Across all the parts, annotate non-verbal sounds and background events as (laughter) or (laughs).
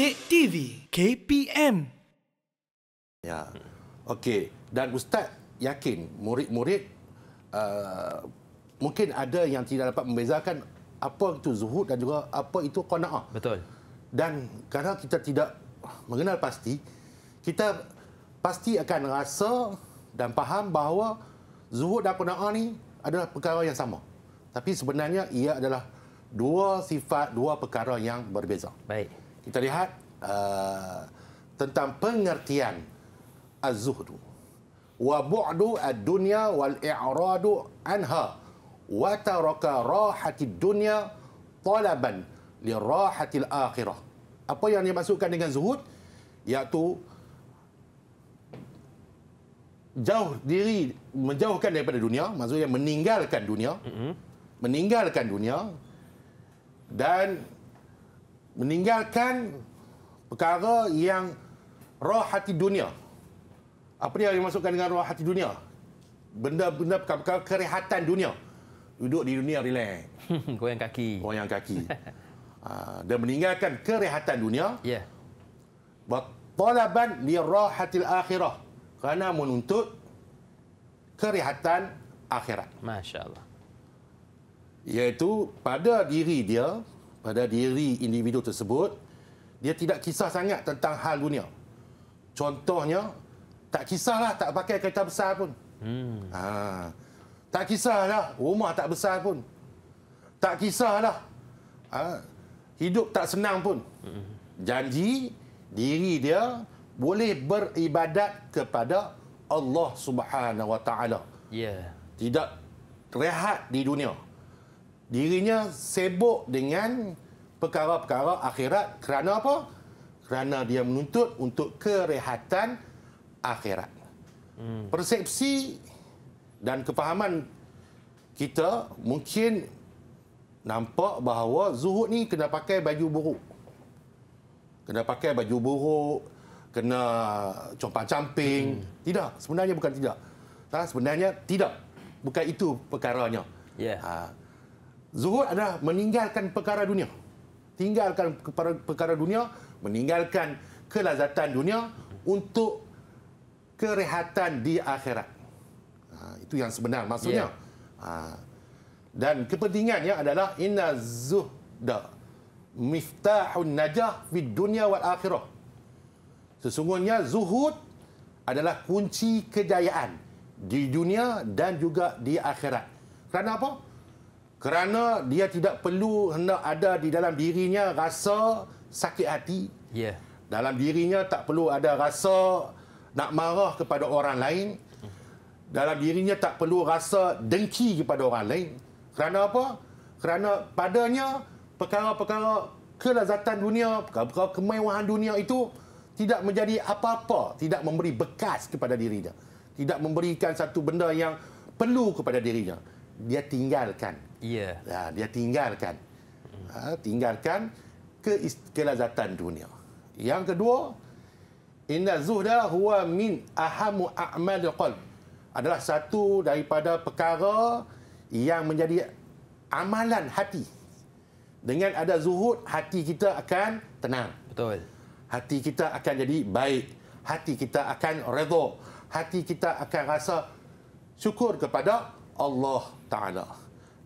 Dek TV KPM. Ya. Okey, dan ustaz yakin murid-murid uh, mungkin ada yang tidak dapat membezakan apa itu zuhud dan juga apa itu qanaah. Betul. Dan kerana kita tidak mengenal pasti, kita pasti akan rasa dan faham bahawa zuhud dan qanaah ni adalah perkara yang sama. Tapi sebenarnya ia adalah dua sifat, dua perkara yang berbeza. Baik kita lihat uh, tentang pengertian az-zuhdu wa bu'du ad-dunya wal i'radu anha wa taraka rahati ad-dunya talaban li rahati al-akhirah apa yang dimaksudkan dengan zuhud iaitu jauh diri menjauhkan daripada dunia maksudnya meninggalkan dunia mm-hmm. meninggalkan dunia dan meninggalkan perkara yang roh hati dunia. Apa dia yang dimasukkan dengan roh hati dunia? Benda-benda perkara kerehatan dunia. Duduk di dunia relax. (laughs) Goyang kaki. Goyang kaki. (laughs) Ah, dan meninggalkan kerehatan dunia. Ya. Yeah. Talaban li rahatil akhirah. Kerana menuntut kerehatan akhirat. Masya Allah. Iaitu pada diri dia, pada diri individu tersebut, dia tidak kisah sangat tentang hal dunia. Contohnya, tak kisahlah tak pakai kereta besar pun. Hmm. Ha. Tak kisahlah rumah tak besar pun. Tak kisahlah ha. hidup tak senang pun. Hmm. Janji diri dia boleh beribadat kepada Allah Subhanahu Wa Taala. Ya. Tidak rehat di dunia dirinya sibuk dengan perkara-perkara akhirat kerana apa? Kerana dia menuntut untuk kerehatan akhirat. Hmm. Persepsi dan kefahaman kita mungkin nampak bahawa zuhud ni kena pakai baju buruk. Kena pakai baju buruk, kena compang-camping. Hmm. Tidak, sebenarnya bukan tidak. Tak, sebenarnya tidak. Bukan itu perkaranya. Yeah. Ha. Zuhud adalah meninggalkan perkara dunia. Tinggalkan perkara dunia, meninggalkan kelazatan dunia untuk kerehatan di akhirat. Ha, itu yang sebenar maksudnya. Yeah. Ha, dan kepentingannya adalah inna zuhda miftahun najah fi dunia wal akhirah. Sesungguhnya zuhud adalah kunci kejayaan di dunia dan juga di akhirat. Kerana apa? kerana dia tidak perlu hendak ada di dalam dirinya rasa sakit hati. Ya. Yeah. Dalam dirinya tak perlu ada rasa nak marah kepada orang lain. Dalam dirinya tak perlu rasa dengki kepada orang lain. Kerana apa? Kerana padanya perkara-perkara kelazatan dunia, perkara-perkara kemewahan dunia itu tidak menjadi apa-apa, tidak memberi bekas kepada dirinya. Tidak memberikan satu benda yang perlu kepada dirinya. Dia tinggalkan Ya. ya dia tinggalkan. Hmm. Ha, tinggalkan ke kelazatan dunia. Yang kedua, inna zuhda huwa min ahamu a'mal qalb. Adalah satu daripada perkara yang menjadi amalan hati. Dengan ada zuhud, hati kita akan tenang. Betul. Hati kita akan jadi baik. Hati kita akan redha. Hati kita akan rasa syukur kepada Allah Ta'ala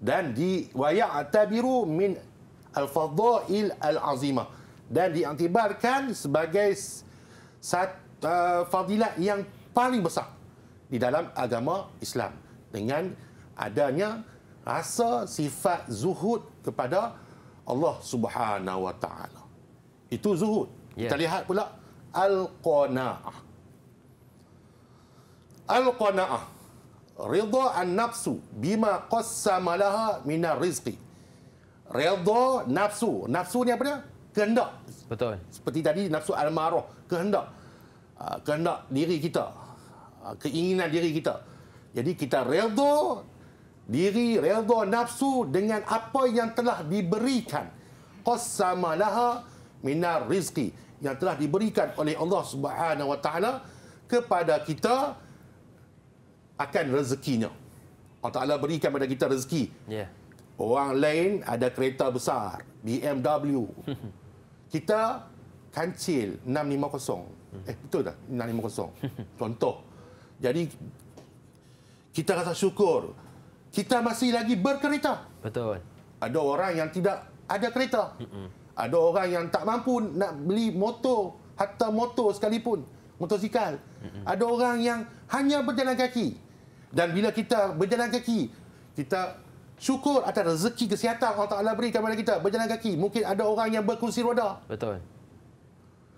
dan di wayatabiru min al-fadail al-azima dan diantibarkan sebagai sat, uh, fadilat yang paling besar di dalam agama Islam dengan adanya rasa sifat zuhud kepada Allah Subhanahu wa taala. Itu zuhud. Yeah. Kita lihat pula al-qanaah. Al-qanaah Ridha an nafsu bima qassama laha minar rizqi. Ridha nafsu. Nafsu ni apa dia? Kehendak. Betul. Seperti tadi nafsu al-marah, kehendak. Ah, kehendak diri kita. Ah, keinginan diri kita. Jadi kita redha diri, redha nafsu dengan apa yang telah diberikan. Qassama laha minar rizqi. Yang telah diberikan oleh Allah Subhanahu Wa Taala kepada kita akan rezekinya. Allah Ta'ala berikan kepada kita rezeki. Yeah. Orang lain ada kereta besar, BMW. (laughs) kita kancil 650. Eh, betul tak? 650. (laughs) Contoh. Jadi, kita rasa syukur. Kita masih lagi berkereta. Betul. Ada orang yang tidak ada kereta. ada orang yang tak mampu nak beli motor, hatta motor sekalipun. Motosikal. ada orang yang hanya berjalan kaki. Dan bila kita berjalan kaki, kita syukur atas rezeki kesihatan Allah Ta'ala beri kepada kita berjalan kaki. Mungkin ada orang yang berkursi roda. Betul.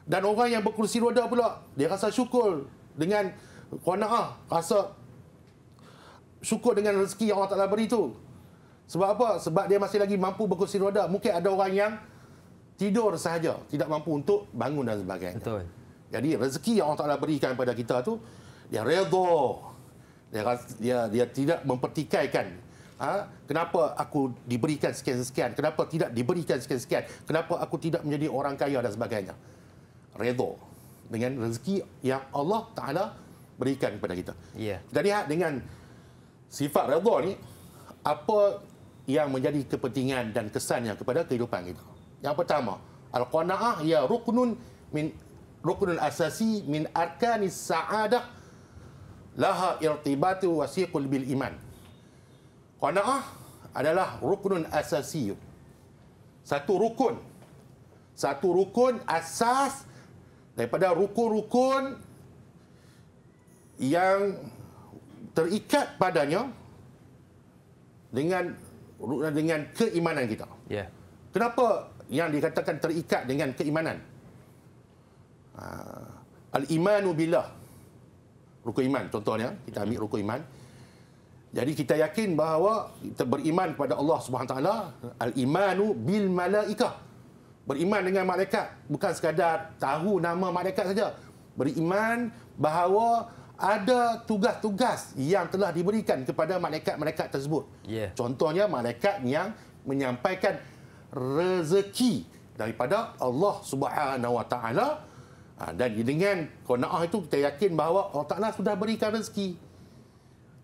Dan orang yang berkursi roda pula, dia rasa syukur dengan kona'ah. Rasa syukur dengan rezeki yang Allah Ta'ala beri itu. Sebab apa? Sebab dia masih lagi mampu berkursi roda. Mungkin ada orang yang tidur sahaja. Tidak mampu untuk bangun dan sebagainya. Betul. Jadi rezeki yang Allah Ta'ala berikan kepada kita tu dia redha dia dia dia tidak mempertikaikan ha kenapa aku diberikan sekian-sekian kenapa tidak diberikan sekian-sekian kenapa aku tidak menjadi orang kaya dan sebagainya redha dengan rezeki yang Allah Taala berikan kepada kita ya yeah. jadi dengan sifat redha ni apa yang menjadi kepentingan dan kesannya kepada kehidupan kita yang pertama al-qanaah ya ruknun min ruknun asasi min arkanis saadah laha irtibatu wasiqul bil iman. Qanaah adalah ruknun asasi. Satu rukun. Satu rukun asas daripada rukun-rukun yang terikat padanya dengan dengan keimanan kita. Yeah. Kenapa yang dikatakan terikat dengan keimanan? Ah, al-imanu billah rukun iman contohnya kita ambil rukun iman jadi kita yakin bahawa kita beriman kepada Allah Subhanahu taala al imanu bil malaika beriman dengan malaikat bukan sekadar tahu nama malaikat saja beriman bahawa ada tugas-tugas yang telah diberikan kepada malaikat-malaikat tersebut yeah. contohnya malaikat yang menyampaikan rezeki daripada Allah Subhanahu wa taala Ha, dan dengan kona'ah itu kita yakin bahawa Allah oh, Ta'ala sudah berikan rezeki.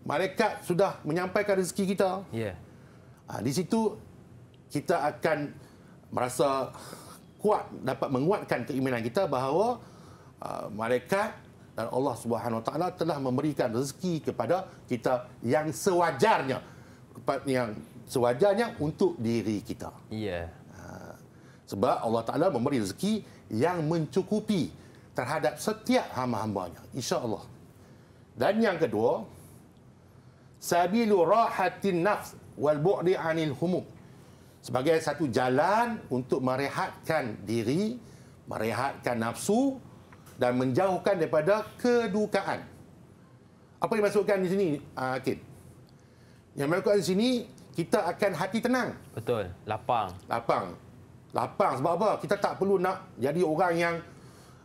Malaikat sudah menyampaikan rezeki kita. Yeah. Ha, di situ kita akan merasa kuat dapat menguatkan keimanan kita bahawa uh, malaikat dan Allah Subhanahu Wa Ta'ala telah memberikan rezeki kepada kita yang sewajarnya yang sewajarnya untuk diri kita. Yeah. Ha, sebab Allah Ta'ala memberi rezeki yang mencukupi terhadap setiap hamba-hambanya insya-Allah. Dan yang kedua, sabilu rahatin nafs wal bu'di anil humum. Sebagai satu jalan untuk merehatkan diri, merehatkan nafsu dan menjauhkan daripada kedukaan. Apa yang dimaksudkan di sini, ah, Akid? Yang dimaksudkan di sini, kita akan hati tenang. Betul, lapang. Lapang. Lapang sebab apa? Kita tak perlu nak jadi orang yang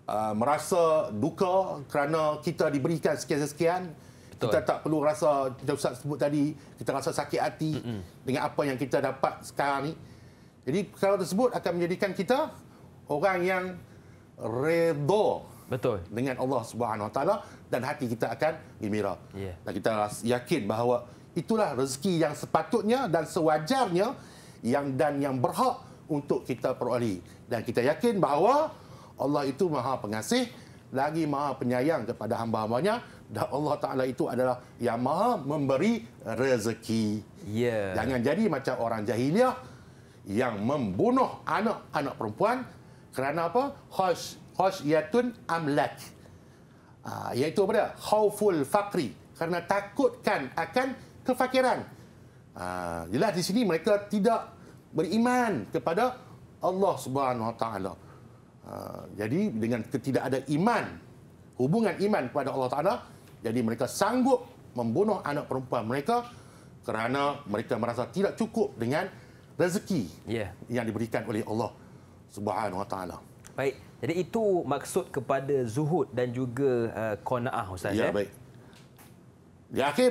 uh, merasa duka kerana kita diberikan sekian-sekian. Kita tak perlu rasa, kita Ustaz sebut tadi, kita rasa sakit hati Mm-mm. dengan apa yang kita dapat sekarang ni. Jadi perkara tersebut akan menjadikan kita orang yang redha betul dengan Allah Subhanahu Wa Taala dan hati kita akan gembira. Yeah. Dan kita yakin bahawa itulah rezeki yang sepatutnya dan sewajarnya yang dan yang berhak untuk kita peroleh. Dan kita yakin bahawa Allah itu maha pengasih lagi maha penyayang kepada hamba-hambanya dan Allah Ta'ala itu adalah yang maha memberi rezeki. Yeah. Jangan jadi macam orang jahiliah yang membunuh anak-anak perempuan kerana apa? Khosh, khosh yatun amlak. Uh, iaitu apa dia? Khawful fakri. Kerana takutkan akan kefakiran. Uh, jelas di sini mereka tidak beriman kepada Allah Subhanahu Wa Ta'ala. Ah, jadi dengan tidak ada iman, hubungan iman kepada Allah Taala, jadi mereka sanggup membunuh anak perempuan mereka kerana mereka merasa tidak cukup dengan rezeki yeah. yang diberikan oleh Allah Subhanahu Wa Taala. Baik, jadi itu maksud kepada zuhud dan juga uh, qanaah ustaz ya. Eh? Ya, baik. Di akhir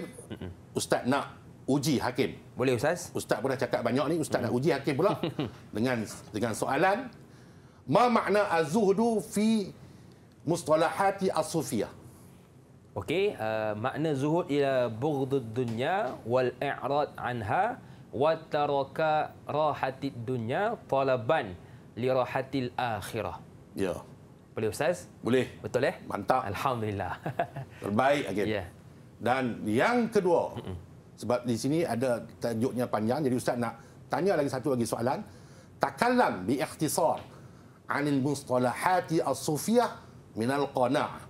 ustaz nak uji hakim. Boleh ustaz? Ustaz pernah cakap banyak ni, ustaz mm. nak uji hakim pula (laughs) dengan dengan soalan ما معنى الزهد في مصطلحات الصوفية؟ أوكي معنى زهد إلى بغض الدنيا والإعراض عنها وترك راحة الدنيا طلبا لراحة الآخرة. يا. Boleh Ustaz? Boleh. Betul eh? Mantap. Alhamdulillah. (laughs) Terbaik again. Yeah. Dan yang kedua, sebab di sini ada tajuknya panjang, jadi Ustaz nak tanya lagi satu lagi soalan. Takalam bi ikhtisar. عن المصطلحات الصوفية من القناعة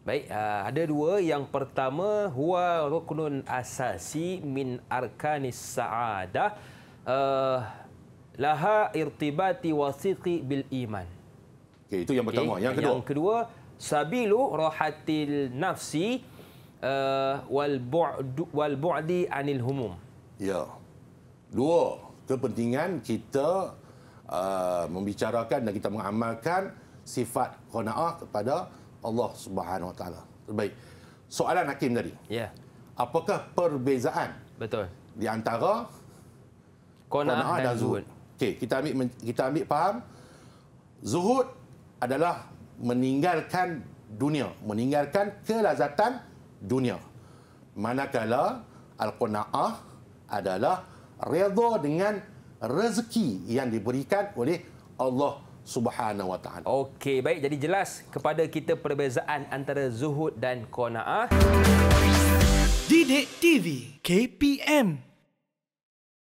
Baik, ah, ada dua. Yang pertama, huwa ruknun asasi min arkanis sa'adah. Uh, laha irtibati wasiqi bil iman. Okay, itu yang pertama. Yang kedua. Yang kedua, sabilu rohatil nafsi uh, wal, bu'du, wal anil humum. Ya. Dua, kepentingan kita uh, membicarakan dan kita mengamalkan sifat qanaah kepada Allah Subhanahu Wa Taala. Baik. Soalan Hakim tadi. Ya. Yeah. Apakah perbezaan? Betul. Di antara qanaah dan, dan zuhud. Okey, kita ambil kita ambil faham zuhud adalah meninggalkan dunia, meninggalkan kelazatan dunia. Manakala al-qanaah adalah redha dengan rezeki yang diberikan oleh Allah Subhanahu Wa Taala. Okey, baik jadi jelas kepada kita perbezaan antara zuhud dan qanaah. Didik TV KPM